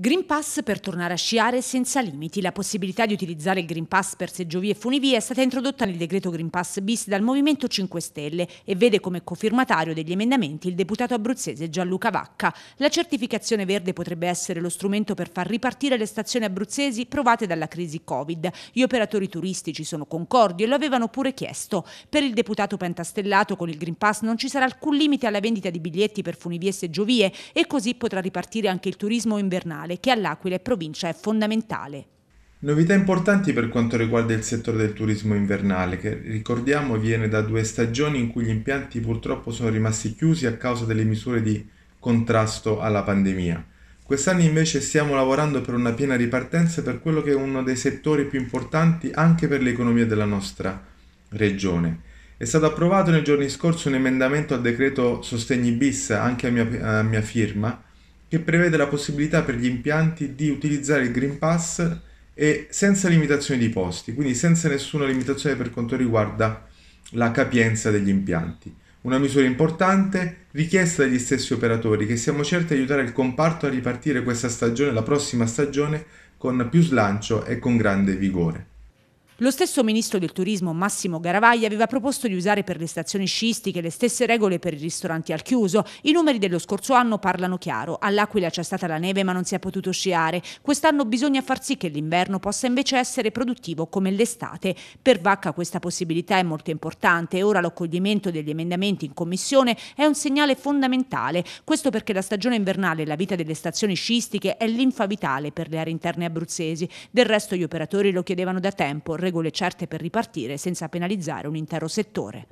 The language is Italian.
Green Pass per tornare a sciare senza limiti. La possibilità di utilizzare il Green Pass per seggiovie e funivie è stata introdotta nel decreto Green Pass bis dal Movimento 5 Stelle e vede come cofirmatario degli emendamenti il deputato abruzzese Gianluca Vacca. La certificazione verde potrebbe essere lo strumento per far ripartire le stazioni abruzzesi provate dalla crisi Covid. Gli operatori turistici sono concordi e lo avevano pure chiesto. Per il deputato pentastellato con il Green Pass non ci sarà alcun limite alla vendita di biglietti per funivie e seggiovie e così potrà ripartire anche il turismo invernale ambientale che all'Aquila e provincia è fondamentale. Novità importanti per quanto riguarda il settore del turismo invernale, che ricordiamo viene da due stagioni in cui gli impianti purtroppo sono rimasti chiusi a causa delle misure di contrasto alla pandemia. Quest'anno invece stiamo lavorando per una piena ripartenza per quello che è uno dei settori più importanti anche per l'economia della nostra regione. È stato approvato nei giorni scorsi un emendamento al decreto Sostegni bis anche a mia, a mia firma che prevede la possibilità per gli impianti di utilizzare il Green Pass e senza limitazioni di posti, quindi senza nessuna limitazione per quanto riguarda la capienza degli impianti. Una misura importante richiesta dagli stessi operatori che siamo certi di aiutare il comparto a ripartire questa stagione, la prossima stagione, con più slancio e con grande vigore. Lo stesso ministro del turismo Massimo Garavaglia aveva proposto di usare per le stazioni sciistiche le stesse regole per i ristoranti al chiuso. I numeri dello scorso anno parlano chiaro. All'Aquila c'è stata la neve ma non si è potuto sciare. Quest'anno bisogna far sì che l'inverno possa invece essere produttivo come l'estate. Per Vacca questa possibilità è molto importante e ora l'accoglimento degli emendamenti in commissione è un segnale fondamentale. Questo perché la stagione invernale e la vita delle stazioni sciistiche è l'infa vitale per le aree interne abruzzesi. Del resto gli operatori lo chiedevano da tempo, regole certe per ripartire senza penalizzare un intero settore.